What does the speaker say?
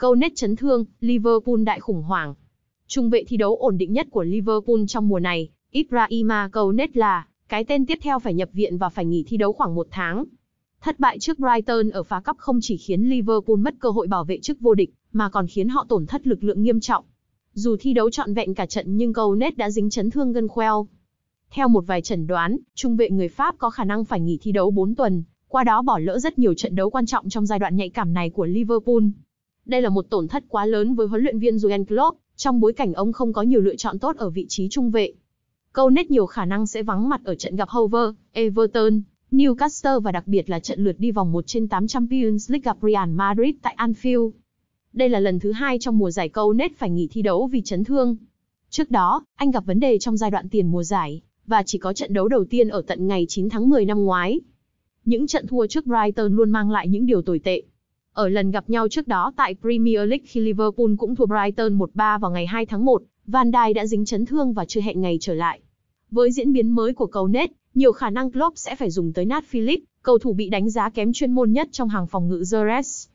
câu Nét chấn thương, Liverpool đại khủng hoảng. Trung vệ thi đấu ổn định nhất của Liverpool trong mùa này, Ibrahima câu Nét là cái tên tiếp theo phải nhập viện và phải nghỉ thi đấu khoảng một tháng. Thất bại trước Brighton ở phá cấp không chỉ khiến Liverpool mất cơ hội bảo vệ chức vô địch, mà còn khiến họ tổn thất lực lượng nghiêm trọng. Dù thi đấu trọn vẹn cả trận nhưng cầu Nét đã dính chấn thương gân khoeo. Theo một vài chẩn đoán, trung vệ người Pháp có khả năng phải nghỉ thi đấu 4 tuần, qua đó bỏ lỡ rất nhiều trận đấu quan trọng trong giai đoạn nhạy cảm này của Liverpool. Đây là một tổn thất quá lớn với huấn luyện viên Jurgen Klopp, trong bối cảnh ông không có nhiều lựa chọn tốt ở vị trí trung vệ. Câu nết nhiều khả năng sẽ vắng mặt ở trận gặp Hover, Everton, Newcastle và đặc biệt là trận lượt đi vòng 1 trên 8 Champions League gặp Real Madrid tại Anfield. Đây là lần thứ hai trong mùa giải câu nết phải nghỉ thi đấu vì chấn thương. Trước đó, anh gặp vấn đề trong giai đoạn tiền mùa giải, và chỉ có trận đấu đầu tiên ở tận ngày 9 tháng 10 năm ngoái. Những trận thua trước Brighton luôn mang lại những điều tồi tệ. Ở lần gặp nhau trước đó tại Premier League khi Liverpool cũng thua Brighton 1-3 vào ngày 2 tháng 1, Van Dijk đã dính chấn thương và chưa hẹn ngày trở lại. Với diễn biến mới của cầu nết, nhiều khả năng Klopp sẽ phải dùng tới Nat Philip, cầu thủ bị đánh giá kém chuyên môn nhất trong hàng phòng ngự Zeres.